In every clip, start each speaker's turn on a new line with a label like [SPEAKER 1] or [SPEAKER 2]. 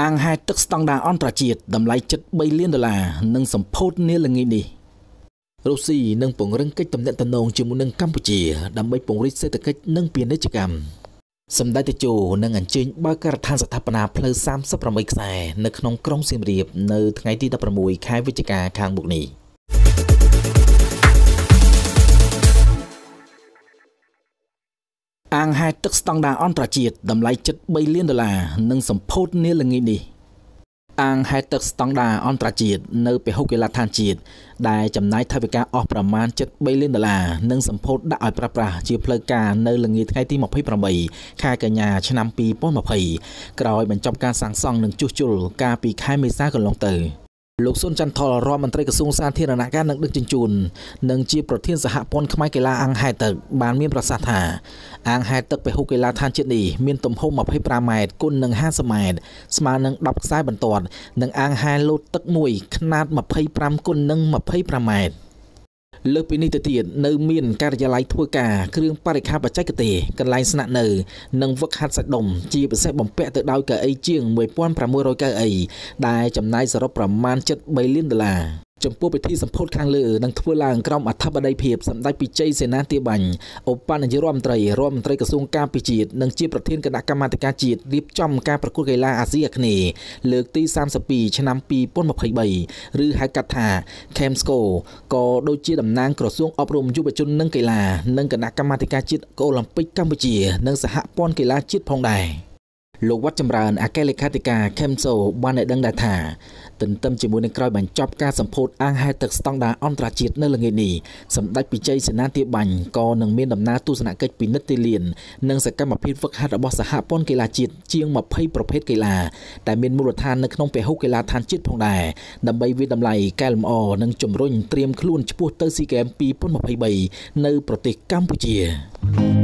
[SPEAKER 1] អាងហែលទឹកស្តង់ដារអន្តរជាតិតម្លៃជិត3លានដុល្លារនិងសម្ពោធនាល្ងាចនេះរុស្ស៊ីនឹងពង្រឹងកិច្ចទំនាក់ទំនងជាមួយនឹងកម្ពុជាដើម្បីពង្រីកសេដ្ឋកិច្ចនិងពាណិជ្ជកម្មសម្ដេចតេជោនឹងអញ្ជើញបើកការដ្ឋានស្ថាបនាផ្លូវ38ខ្សែនៅក្នុងក្រុងសៀមរាប នៅថ្ងៃទី16ខែវិច្ឆិកាខាងមុខនេះ។អាងហែទឹកស្តង់ដារអន្តរជាតិតម្លៃជិត3លានដុល្លារនិងសម្ពោធនាល្ងាចនេះ អាងហែទឹកស្តង់ដារអន្តរជាតិនៅពហុកីឡដ្ឋានជាតិដែលចំណាយថវិកាអស់ប្រមាណជិត3លានដុល្លារនិងសម្ពោធដាក់ឲ្យប្រើប្រាស់ជាផ្លូវការនៅល្ងាចថ្ងៃទី28ខែកញ្ញាឆ្នាំ2020ក្រោយបញ្ចប់ការសាងសង់និងជួសជុលកាលពីខែមេសាកន្លងទៅ។លោកសុនចន្ទថលរដ្ឋមន្ត្រីក្រសួងសាធារណការនិងដឹកជញ្ជូននិងជាប្រធានសហព័ន្ធខ្មែរកីឡាអាងហែលទឹកបានមានប្រសាសន៍ថាអាងហែលទឹកពហុកីឡាឋានជាតិនេះមានទំហំ25ម៉ែត្រគុណនឹង50ម៉ែត្រស្មើនឹង10ខ្សែបន្ទាត់និងអាងហែលលោតទឹកមួយ ខ្នាត25គុណនឹង25ម៉ែត្រលើសពីនេះទៅទៀតនៅមានការិយាល័យធ្វើការគ្រឿងបរិក្ខារបច្ចេកទេសកន្លែងស្នាក់នៅនិងវឹកហាត់សាច់ដុំជាពិសេសបំពាក់ទៅដោយកៅអីជាង1600កៅអីដែលចំណាយសរុបប្រមាណ7លានដុល្លារចំពោះពិធីសម្ពោធខាងលើនឹងធ្វើឡើងក្រោមអធិបតីភាពសម្ដេចពិជ័យសេនាទាបាញ់ឧបនាយករដ្ឋមន្ត្រីរដ្ឋមន្ត្រីក្រសួងការពារជាតិនិងជាប្រធានគណៈកម្មាធិការជាតិរៀបចំការប្រកួតកីឡាអាស៊ីអាគ្នេយ៍លើកទី32ឆ្នាំ2023ឬហៅកាត់ថា KEMSCO ក៏ដូចជាតំណាង ក្រសួងអប់រំយុវជននិងកីឡានិងគណៈកម្មាធិការជាតិអូឡ িম্প ិកកម្ពុជា និងសហព័ន្ធកីឡាជាតិផងដែរលោកវត្តចម្រើនអគ្គលេខាធិការខេមសូបានឲ្យដឹងដែរថាទន្ទឹមជាមួយនឹងក្រោយបញ្ចប់ការសម្ពោធអាងហែលទឹកស្តង់ដារអន្តរជាតិនៅល្ងាចនេះសម្ដេចពិជ័យសេនាទាបាញ់ក៏នឹងមានដំណើរទស្សនកិច្ចពិនិត្យទីលាន និងសកម្មភាពហ្វឹកហាត់របស់សហព័ន្ធកីឡាជាតិជាង20ប្រភេទកីឡាដែលមានមូលដ្ឋាននៅក្នុងពហុកីឡាដ្ឋានជាតិផងដែរដើម្បីវិតម្លៃកែលម្អនិងជំរុញត្រៀមខ្លួនឆ្ពោះទៅស៊ីហ្គេម2023នៅប្រទេសកម្ពុជា thank you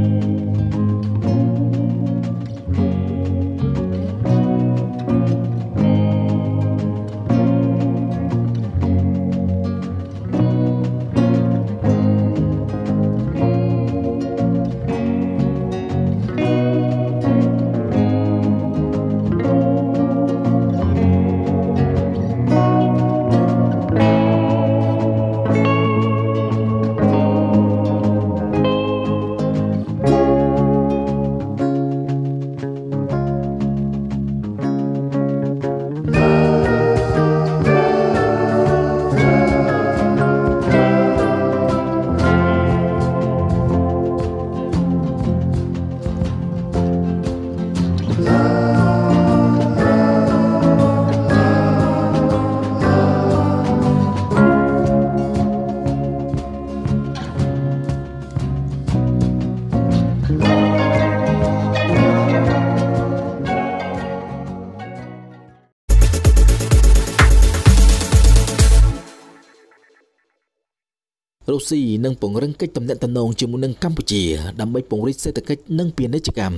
[SPEAKER 1] រុស្ស៊ីនឹងពង្រឹងកិច្ចទំនាក់ទំនងជាមួយនឹងកម្ពុជាដើម្បីពង្រីកសេដ្ឋកិច្ចនិងពាណិជ្ជកម្ម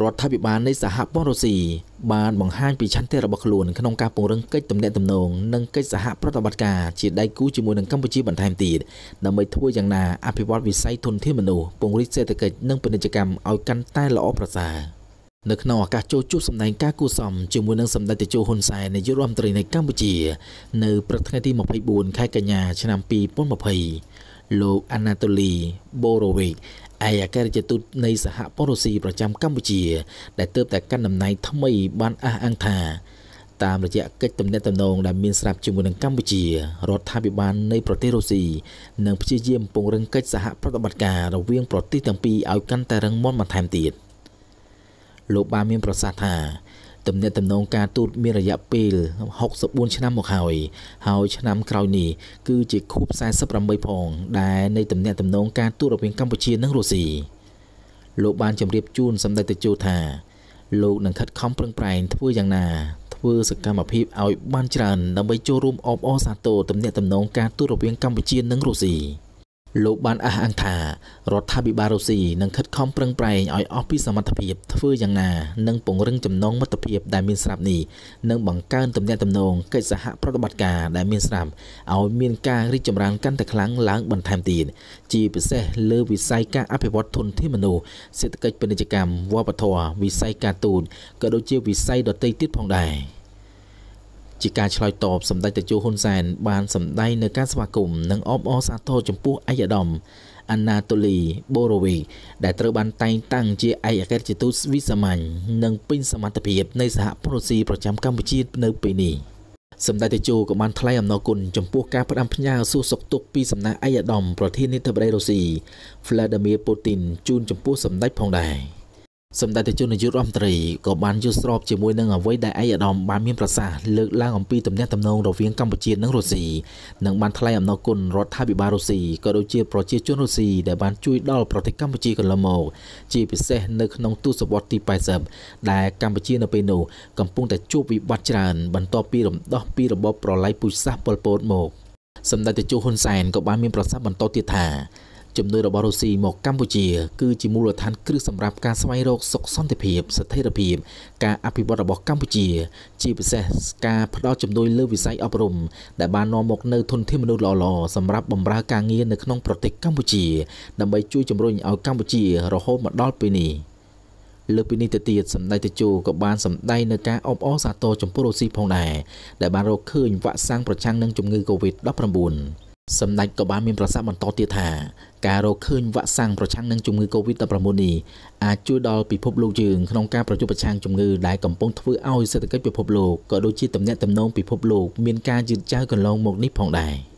[SPEAKER 1] រដ្ឋាភិបាលនៃសហព័ន្ធរុស្ស៊ីបានបង្ហាញពីឆន្ទៈរបស់ខ្លួនក្នុងការពង្រឹងកិច្ចទំនាក់ទំនងនិងកិច្ចសហប្រតិបត្តិការជាដៃគូជាមួយនឹងកម្ពុជាបន្ថែមទៀតដើម្បីធ្វើយ៉ាងណាអភិវឌ្ឍវិស័យធនធានមនុស្សពង្រីកសេដ្ឋកិច្ចនិងពាណិជ្ជកម្មឲ្យកាន់តែល្អប្រសើរ។នៅក្នុងឱកាសចូលជួបសម្ដែងការគូសំជាមួយនឹងសម្ដេចតេជោហ៊ុនសែននាយករដ្ឋមន្ត្រីនៃកម្ពុជានៅព្រឹកថ្ងៃទី24ខែកញ្ញា ឆ្នាំ2020លោកអាណាតូលីបូរូវិកឯអគ្គរដ្ឋទូតនៃសហព័ន្ធរុស្ស៊ីប្រចាំកម្ពុជា ដែលទើបតែកាន់តំណែងថ្មីបានអះអាងថា តាមរយៈកិច្ចទំនាក់ទំនងដែលមានស្រាប់ជាមួយនឹងកម្ពុជា រដ្ឋាភិបាលនៃប្រទេសរុស្ស៊ីនឹងព្យាយាមពង្រឹងកិច្ចសហប្រតិបត្តិការរវាងប្រទេសទាំងពីរឲ្យកាន់តែរឹងមាំបន្ថែមទៀត។លោកបានមានប្រសាសន៍ថាទំនាក់ទំនងការទូតមានរយៈពេល64ឆ្នាំមកហើយហើយឆ្នាំក្រោយនេះគឺជាខួប48ផងដែលនៃទំនាក់ទំនងការទូតរវាងកម្ពុជានិងរុស្ស៊ីលោកបានជម្រាបជូនសម្ដេចតេជោថាលោកនឹងខិតខំប្រឹងប្រែងធ្វើយ៉ាងណាធ្វើសកម្មភាពឲ្យបានច្រើនដើម្បីចូលរួមអបអរសាទរទំនាក់ទំនងការទូតរវាងកម្ពុជានិងរុស្ស៊ី។លោកបានអះអាងថារដ្ឋាភិបាលរុស្ស៊ីនឹងខិតខំប្រឹងប្រែងឲ្យអស់ពីសមត្ថភាពធ្វើយ៉ាងណានិងពង្រឹងចំណងមិត្តភាពដែលមានស្រាប់នេះនិងបង្កើនទំនាក់ទំនងកិច្ចសហប្រតិបត្តិការដែលមានស្រាប់ឲ្យមានការរីកចម្រើនកាន់តែខ្លាំងឡើងបន្ថែមទៀតជាពិសេស លើវិស័យការអភិវឌ្ឍធនធានមនុស្សសេដ្ឋកិច្ចពាណិជ្ជកម្មវប្បធម៌វិស័យការទូតក៏ដូចជាវិស័យដទៃទៀតផងដែរ។ជាការឆ្លើយតបសម្ដេចតេជោហ៊ុនសែនបានសម្ដែងនៅការស្វាគមន៍និងអបអរសាទរចំពោះឯកឧត្តមអាណាតូលីបូរូវីដែលត្រូវបាន តែងតាំងជាឯកអគ្គរដ្ឋទូតស្វីសាមញ្ញនិងពេញសមត្ថភាពនៃសហប្រតិប្រចាំកម្ពុជានៅពេលនេះសម្ដេចតេជោក៏បានថ្លែងអំណរគុណចំពោះការផ្ដាំផ្ញើសួរសុខទុក្ខពីសំណាក់ឯកឧត្តមប្រធានាធិបតីរុស្ស៊ី Vladimir Putin ជូនចំពោះសម្ដេចផងដែរ។សម្ដេចតេជោនាយករដ្ឋមន្ត្រីក៏បានយល់ស្របជាមួយនឹងអ្វីដែលឯកឧត្តមបានមានប្រសាសន៍លើកឡើងអំពីទំនាក់ទំនងរវាងកម្ពុជានិងរុស្ស៊ីនិងបានថ្លែងអំណរគុណរដ្ឋាភិបាលរុស្ស៊ីក៏ដូចជា ប្រជាជនរុស្ស៊ីដែលបានជួយដល់ប្រទេសកម្ពុជាកន្លងមកជាពិសេសនៅក្នុងទសវត្សរ៍ទី80ដែលកម្ពុជានៅពេលនោះកំពុងតែជួបវិបត្តិច្រើនបន្ទាប់ពីរំដោះពីរបបប្រល័យពូជសាសន៍ប៉ុលពតមកសម្ដេចតេជោហ៊ុនសែនក៏បានមានប្រសាសន៍បន្តទៀតថាជំនឿរបស់រុស្ស៊ីមកកម្ពុជាគឺជាមូលដ្ឋានគ្រឹះសម្រាប់ការស្វែងរកសុខសន្តិភាពស្ថិរភាព ការអភិវឌ្ឍរបស់កម្ពុជាជាពិសេសការផ្ដល់ជំនួយលើវិស័យអប់រំដែលបាននាំមកនូវធនធានមនុស្សល្អៗសម្រាប់បម្រើការងារនៅក្នុងប្រទេសកម្ពុជាដើម្បីជួយជំរុញឲ្យកម្ពុជារហូតមកដល់ពេលនេះ។លើពីនេះទៅទៀតសម្ដេចតេជោក៏បានសម្ដែងនៅការអបអរសាទរចំពោះរុស្ស៊ីផងដែរដែលបានរកឃើញវ៉ាក់សាំងប្រឆាំងនឹងជំងឺ Covid-19 សម្ដេចក៏បានមានប្រសាសន៍បន្តទៀតថាការរកឃើញវ៉ាក់សាំងប្រឆាំងនឹងជំងឺ Covid-19 នេះអាចជួយដល់ពិភពលោកយើងក្នុងការប្រយុទ្ធប្រឆាំងជំងឺដែលកំពុងធ្វើឲ្យសេដ្ឋកិច្ចពិភពលោកក៏ដូចជាទំនាក់ទំនងពិភពលោកមានការយឺតយ៉ាវកន្លងមកនេះផងដែរ។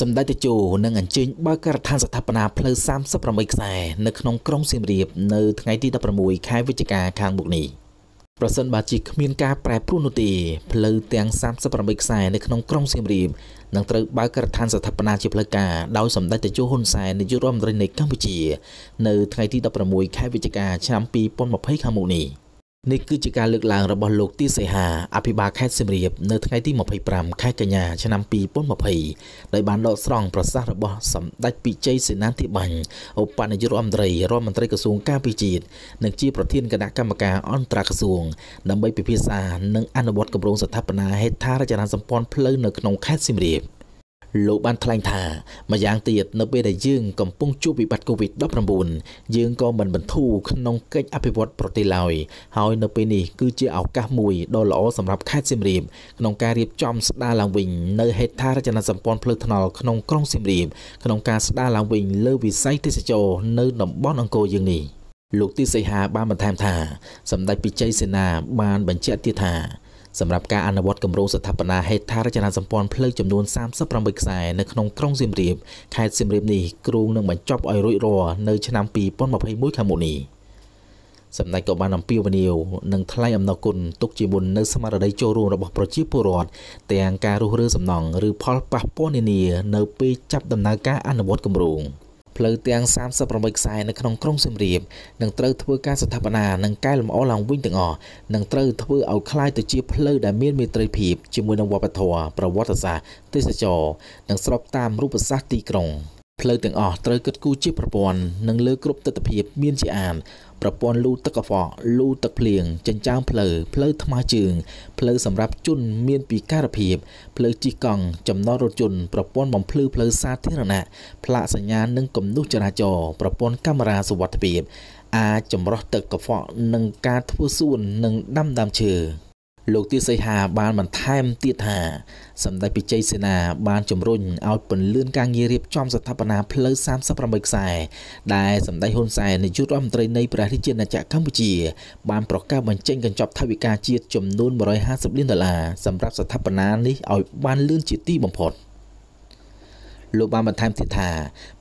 [SPEAKER 1] សម្ដេចតេជោនឹងអញ្ជើញបើកការដ្ឋានស្ថាបនាផ្លូវ38ខ្សែ នៅក្នុងក្រុងសៀមរាបនៅថ្ងៃទី16ខែវិច្ឆិកា ខាងមុខនេះប្រសិនបើជាគ្មានការប្រែប្រួលនោះទេផ្លូវទាំង38ខ្សែនៅក្នុងក្រុងសៀមរាបនឹងត្រូវបើកការដ្ឋានស្ថាបនាជាផ្លូវការដោយសម្ដេចតេជោហ៊ុនសែននាយករដ្ឋមន្ត្រីនៃកម្ពុជានៅថ្ងៃទី16ខែវិច្ឆិកាឆ្នាំ2020ខាងមុខនេះ។នេះគឺជាការលើកឡើងរបស់លោកទីសេហា អភិបាលខេត្តសៀមរាបនៅថ្ងៃទី25ខែកញ្ញាឆ្នាំ2020ដោយបានដកស្រង់ប្រសាសន៍របស់សម្ដេចពិជ័យសេនាធិបាញ់ឧបនាយករដ្ឋមន្ត្រីរដ្ឋមន្ត្រីក្រសួងការពារជាតិនិងជាប្រធានគណៈកម្មការអន្តរក្រសួងដើម្បីពិភាក្សានិងអនុវត្តគម្រោងស្ថាបនាហេដ្ឋារចនាសម្ព័ន្ធផ្លូវនៅក្នុងខេត្តសៀមរាប។លោកបានថ្លែងថាម្យ៉ាងទៀតនៅពេលដែលយើងកំពុងជួបវិបត្តិ COVID-19 យើងក៏មិនបន្ធូរក្នុងកិច្ចអភិវឌ្ឍប្រទេសឡើយហើយនៅពេលនេះគឺជាឱកាសមួយដ៏ល្អសម្រាប់ខេត្តសៀមរាបក្នុងការរៀបចំស្ដារឡើងវិញនៅហេដ្ឋារចនាសម្ព័ន្ធផ្លូវថ្នល់ក្នុងក្រុងសៀមរាបក្នុងការស្ដារឡើងវិញលើវិស័យទេសចរនៅតំបន់អង្គរយើងនេះលោកទីសីហាបានបន្ថែមថា សម្ដេចពិជ័យសេនា បាន បញ្ជាក់ទៀតថាសម្រាប់ការអនុវត្តគម្រោងស្ថាបនាហេដ្ឋារចនាសម្ព័ន្ធផ្លូវចំនួន38ខ្សែនៅក្នុងក្រុងសៀមរាបខេត្តសៀមរាបនេះគ្រោងនឹងបញ្ចប់ឲ្យរួចរាល់នៅឆ្នាំ2021ខាងមុខនេះសម្ដេចក៏បានអំពាវនាវនិងថ្លែងអំណរគុណទុកជាមុននៅស្មារតីចូលរួមរបស់ប្រជាពលរដ្ឋទាំងការរុះរើសំណង់ឬផលប៉ះពាល់នានា នៅពេលចាប់ដំណើរការអនុវត្តគម្រោង។ផ្លូវទាំង38ខ្សែនៅក្នុងក្រុងសៀមរាបនឹងត្រូវធ្វើការស្ថាបនានិងកែលម្អឡើងវិញទាំងអស់នឹងត្រូវធ្វើឲ្យคล้ายទៅជាផ្លូវដែលមានមេត្រីភាពជាមួយនឹងវប្បធម៌ប្រវត្តិសាស្ត្រទេសចរនិងស្របតាមរូបសាស្ត្រទីក្រុងផ្លូវទាំងអស់ត្រូវគិតគូរជាប្រព័ន្ធនិងលើគ្រប់ទិដ្ឋភាពមានជាអានប្រព័ន្ធលូទឹកកខ្វក់លូទឹកភ្លៀងចិញ្ចើមផ្លូវផ្លូវថ្មើរជើងផ្លូវសម្រាប់ជនមានពិការភាពផ្លូវជិះកង់ចំណតរថយន្តប្រព័ន្ធបំភ្លឺផ្លូវសាធារណៈផ្លាកសញ្ញានិងគំនូសចរាចរណ៍ប្រព័ន្ធកាមេរ៉ាសុវត្ថិភាព អាចចម្រោះទឹកកខ្វក់និងការធ្វើសួន និងដាំដើមឈើលោកទាសីហា បានបន្ថែមទៀតថាសម្ដេចពិជ័យសេនាបានជំរុញឲ្យពន្លឿនការងាររៀបចំ ស្ថាបនាផ្លូវ38ខ្សែ ដែលសម្ដេចហ៊ុនសែននាយករដ្ឋមន្ត្រីនៃព្រះរាជាណាចក្រកម្ពុជាបានប្រកាសបញ្ចេញកញ្ចប់ថវិកាជាតិចំនួន150លានដុល្លារសម្រាប់ស្ថាបនានេះឲ្យបានលឿនជាទីបំផុត។លោកបានបន្ថែមទៀតថា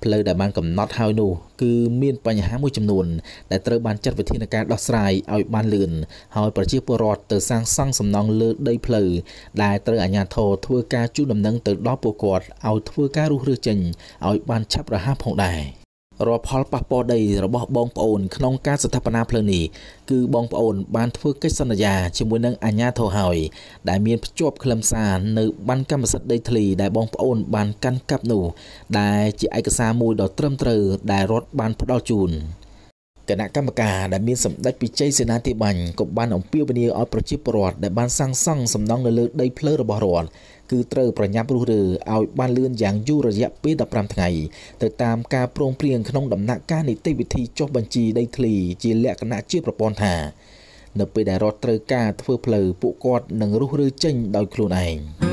[SPEAKER 1] ផ្លូវដែលបានកំណត់ហើយនោះ គឺមានបញ្ហាមួយចំនួនដែលត្រូវបានចាត់វិធានការដោះស្រាយឲ្យបានលឿនហើយប្រជាពលរដ្ឋទៅសាងសង់សំណង់លើ ដីផ្លូវដែលត្រូវអាជ្ញាធរធ្វើការជូនដំណឹងទៅដល់ពលរដ្ឋឲ្យធ្វើការរុះរើចេញឲ្យបានឆាប់រហ័សផងដែរ។រាល់ផលប៉ះពាល់ដីរបស់បងប្អូនក្នុងការស្ថាបនាភ្លើងនេះគឺបងប្អូនបានធ្វើកិច្ចសន្យាជាមួយនឹងអាជ្ញាធរហើយដែលមានភ្ជាប់ខ្លឹមសារនៅបានកម្មសិទ្ធិដីធ្លីដែលបងប្អូនបានកាន់កាប់នោះដែលជាឯកសារមួយដ៏ត្រឹមត្រូវដែលរដ្ឋបានផ្ដល់ជូន។គណៈកម្មការដែលមានសម្ដេចពិជ័យសេនាធិបាញ់ក៏បានអំពាវនាវឲ្យប្រជាពលរដ្ឋដែលបានសាងសង់សំណង់នៅលើដីផ្លូវរបស់រដ្ឋគឺត្រូវប្រញាប់រុះរើឲ្យបានលឿនយ៉ាងយូររយៈពេល15ថ្ងៃទៅតាមការព្រមព្រៀងក្នុងដំណាក់កាលនីតិវិធីចុះបញ្ជីដីធ្លីជាលក្ខណៈជាប្រព័ន្ធថានៅពេលដែលរដ្ឋត្រូវការធ្វើផ្លូវពួកគាត់នឹងរុះរើចេញដោយខ្លួនឯង។